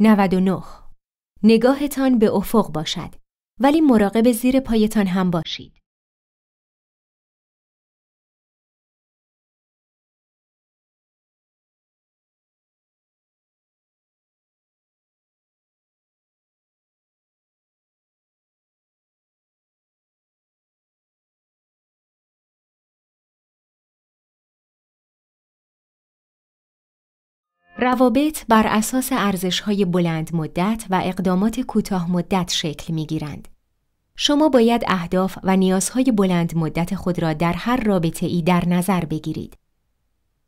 99 نگاهتان به افق باشد ولی مراقب زیر پایتان هم باشید. روابط بر اساس ارزش‌های بلند مدت و اقدامات کوتاه مدت شکل می گیرند. شما باید اهداف و نیازهای بلند مدت خود را در هر رابطه ای در نظر بگیرید.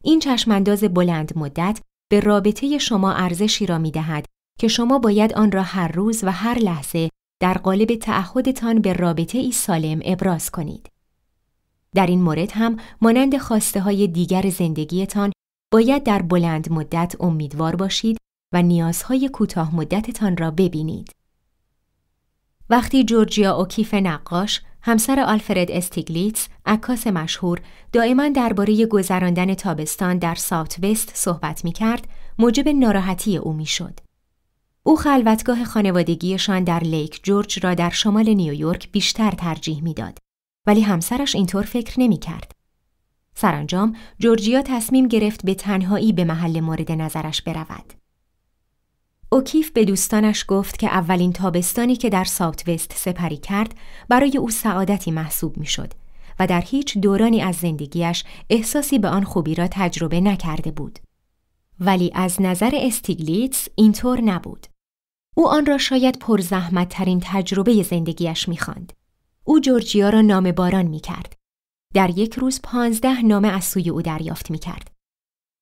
این چشمانداز بلند مدت به رابطه شما ارزشی را می دهد که شما باید آن را هر روز و هر لحظه در قالب تعهدتان به رابطه ای سالم ابراز کنید. در این مورد هم مانند خواسته های دیگر زندگیتان باید در بلند مدت امیدوار باشید و نیازهای کوتاه مدتتان را ببینید. وقتی جورجیا اوکیف نقاش همسر آلفرد استیگلیتس عکاس مشهور دائما درباره گذراندن تابستان در ساوت وست صحبت می کرد موجب ناراحتی او می شد. او خلوتگاه خانوادگیشان در لیک جورج را در شمال نیویورک بیشتر ترجیح میداد ولی همسرش اینطور فکر نمی کرد. سرانجام جورجیا تصمیم گرفت به تنهایی به محل مورد نظرش برود. اوکیف به دوستانش گفت که اولین تابستانی که در ساوت وست سپری کرد برای او سعادتی محسوب میشد و در هیچ دورانی از زندگیش احساسی به آن خوبی را تجربه نکرده بود. ولی از نظر استیگلیتس اینطور نبود. او آن را شاید ترین تجربه زندگیش میخواند. او جورجیا را نام باران کرد در یک روز پانزده نامه از سوی او دریافت می کرد.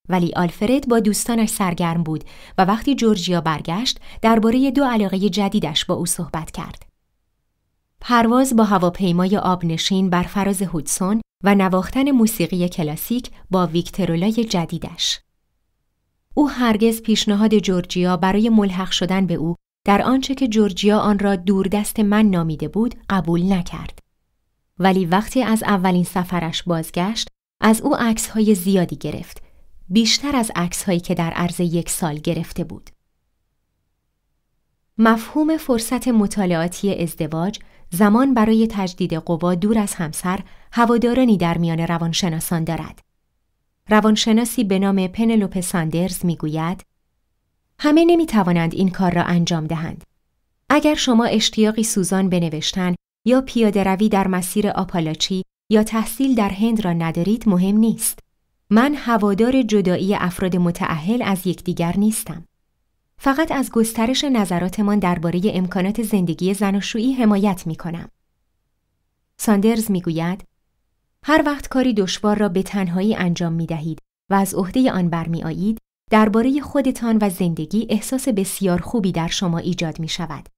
ولی آلفرد با دوستانش سرگرم بود و وقتی جورجیا برگشت درباره دو علاقه جدیدش با او صحبت کرد. پرواز با هواپیمای آبنشین بر فراز هودسون و نواختن موسیقی کلاسیک با ویکترولای جدیدش. او هرگز پیشنهاد جورجیا برای ملحق شدن به او در آنچه که جورجیا آن را دوردست من نامیده بود قبول نکرد. ولی وقتی از اولین سفرش بازگشت از او عکس های زیادی گرفت بیشتر از عکس هایی که در عرض یک سال گرفته بود مفهوم فرصت مطالعاتی ازدواج زمان برای تجدید قوا دور از همسر هوادارانی در میان روانشناسان دارد روانشناسی به نام پنلوپ ساندرز میگوید همه نمی توانند این کار را انجام دهند اگر شما اشتیاقی سوزان بنوشتن، یا پیاده روی در مسیر آپالاچی یا تحصیل در هند را ندارید مهم نیست. من هوادار جدایی افراد متعهل از یکدیگر نیستم. فقط از گسترش نظراتمان درباره امکانات زندگی زناشویی حمایت می کنم. ساندرز می گوید هر وقت کاری دشوار را به تنهایی انجام می دهید و از عهده آن برمی آیید درباره خودتان و زندگی احساس بسیار خوبی در شما ایجاد می شود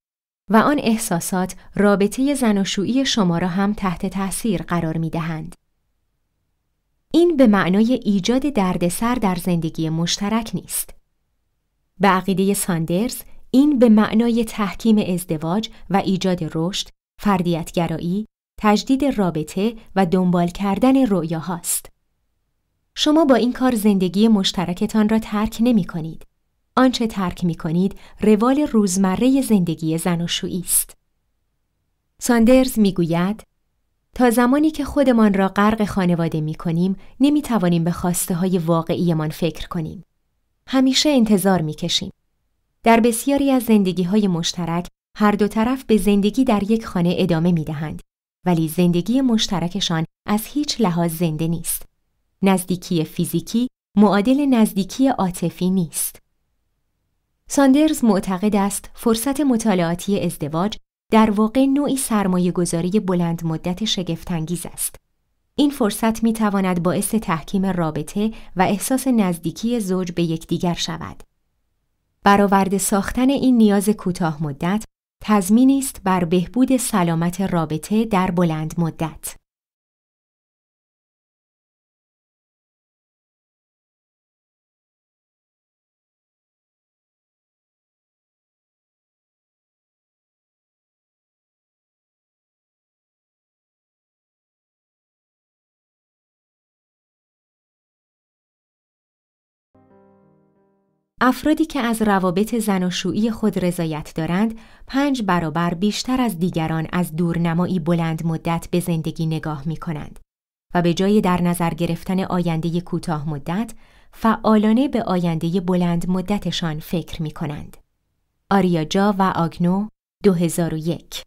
و آن احساسات رابطه زناشویی شما را هم تحت تاثیر قرار می دهند. این به معنای ایجاد دردسر در زندگی مشترک نیست. به عقیده ساندرز، این به معنای تحکیم ازدواج و ایجاد رشد، فردیتگرایی، تجدید رابطه و دنبال کردن رؤیاهاست شما با این کار زندگی مشترکتان را ترک نمی کنید. آنچه ترک می کنید روال روزمره زندگی و است. ساندرز می گوید تا زمانی که خودمان را غرق خانواده می کنیم نمی توانیم به خواسته های واقعیمان فکر کنیم. همیشه انتظار می کشیم. در بسیاری از زندگی های مشترک هر دو طرف به زندگی در یک خانه ادامه می دهند ولی زندگی مشترکشان از هیچ لحاظ زنده نیست. نزدیکی فیزیکی معادل نزدیکی عاطفی نیست. ساندرز معتقد است فرصت مطالعاتی ازدواج در واقع نوعی سرمایه گذاری بلند مدت شگفتانگیز است. این فرصت می تواند باعث تحکیم رابطه و احساس نزدیکی زوج به یکدیگر شود. برآورده ساختن این نیاز کوتاه مدت تضمینی است بر بهبود سلامت رابطه در بلند مدت. افرادی که از روابط زناشویی خود رضایت دارند پنج برابر بیشتر از دیگران از دورنمایی بلند مدت به زندگی نگاه می کنند و به جای در نظر گرفتن آینده کوتاه مدت فعالانه به آینده بلند مدتشان فکر می کنند. آریاجا و آگنو 2001